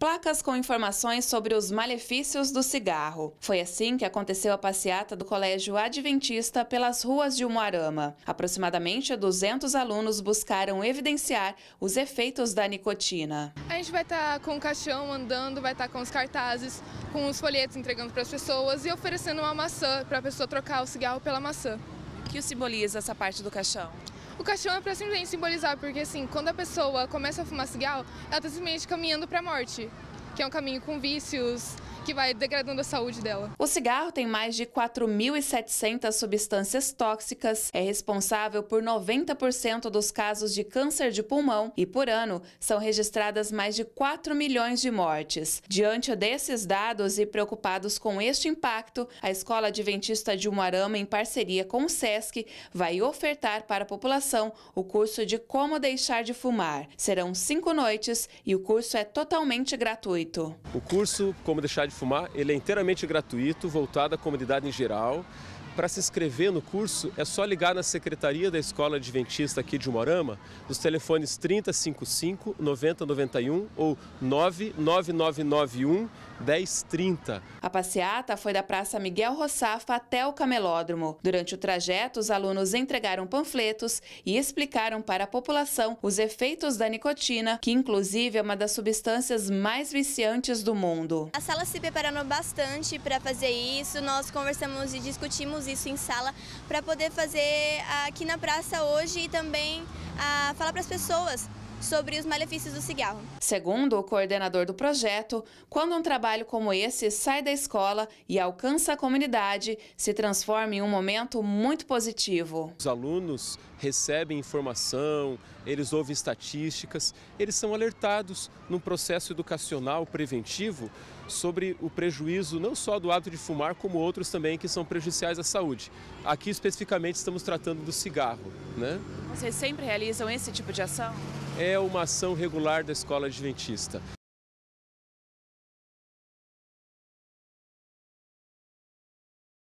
Placas com informações sobre os malefícios do cigarro. Foi assim que aconteceu a passeata do Colégio Adventista pelas ruas de Umuarama. Aproximadamente 200 alunos buscaram evidenciar os efeitos da nicotina. A gente vai estar tá com o caixão andando, vai estar tá com os cartazes, com os folhetos entregando para as pessoas e oferecendo uma maçã para a pessoa trocar o cigarro pela maçã. O que simboliza essa parte do caixão? O caixão é para simplesmente simbolizar, porque assim, quando a pessoa começa a fumar cigarro, ela está simplesmente caminhando para a morte, que é um caminho com vícios, que vai degradando a saúde dela. O cigarro tem mais de 4.700 substâncias tóxicas, é responsável por 90% dos casos de câncer de pulmão e por ano são registradas mais de 4 milhões de mortes. Diante desses dados e preocupados com este impacto, a Escola Adventista de Umuarama, em parceria com o SESC, vai ofertar para a população o curso de Como Deixar de Fumar. Serão cinco noites e o curso é totalmente gratuito. O curso Como Deixar de Fumar, ele é inteiramente gratuito, voltado à comunidade em geral. Para se inscrever no curso, é só ligar na Secretaria da Escola Adventista aqui de Morama, nos telefones 3055 9091 ou 99991 1030. A passeata foi da Praça Miguel Roçafa até o Camelódromo. Durante o trajeto, os alunos entregaram panfletos e explicaram para a população os efeitos da nicotina, que inclusive é uma das substâncias mais viciantes do mundo. A sala se preparando bastante para fazer isso, nós conversamos e discutimos isso em sala para poder fazer aqui na praça hoje e também a, ah, falar para as pessoas sobre os malefícios do cigarro. Segundo o coordenador do projeto, quando um trabalho como esse sai da escola e alcança a comunidade, se transforma em um momento muito positivo. Os alunos recebem informação, eles ouvem estatísticas, eles são alertados num processo educacional preventivo sobre o prejuízo não só do hábito de fumar, como outros também que são prejudiciais à saúde. Aqui especificamente estamos tratando do cigarro. Né? Vocês sempre realizam esse tipo de ação? É uma ação regular da escola adventista.